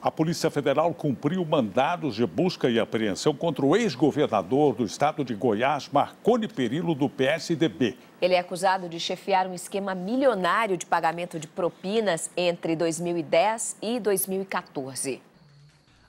A Polícia Federal cumpriu mandados de busca e apreensão contra o ex-governador do estado de Goiás, Marconi Perillo, do PSDB. Ele é acusado de chefiar um esquema milionário de pagamento de propinas entre 2010 e 2014.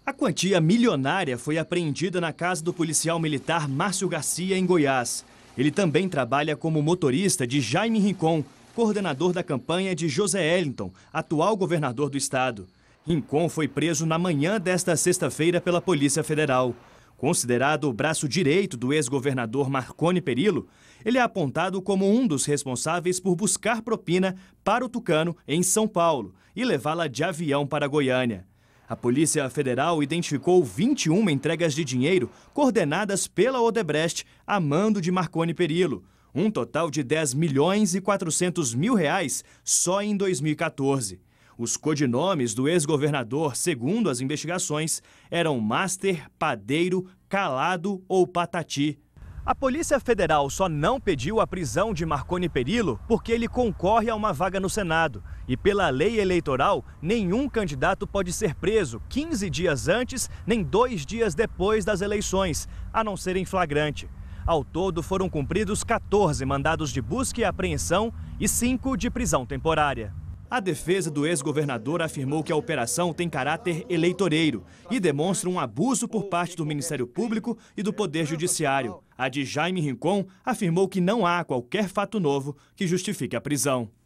A quantia milionária foi apreendida na casa do policial militar Márcio Garcia, em Goiás. Ele também trabalha como motorista de Jaime Rincon, coordenador da campanha de José Ellington, atual governador do estado. Rincon foi preso na manhã desta sexta-feira pela Polícia Federal. Considerado o braço direito do ex-governador Marconi Perillo, ele é apontado como um dos responsáveis por buscar propina para o Tucano em São Paulo e levá-la de avião para Goiânia. A Polícia Federal identificou 21 entregas de dinheiro coordenadas pela Odebrecht a mando de Marconi Perillo, um total de 10 milhões e 400 mil reais só em 2014. Os codinomes do ex-governador, segundo as investigações, eram Master, Padeiro, Calado ou Patati. A Polícia Federal só não pediu a prisão de Marconi Perillo porque ele concorre a uma vaga no Senado. E pela lei eleitoral, nenhum candidato pode ser preso 15 dias antes nem dois dias depois das eleições, a não ser em flagrante. Ao todo, foram cumpridos 14 mandados de busca e apreensão e 5 de prisão temporária. A defesa do ex-governador afirmou que a operação tem caráter eleitoreiro e demonstra um abuso por parte do Ministério Público e do Poder Judiciário. A de Jaime Rincon afirmou que não há qualquer fato novo que justifique a prisão.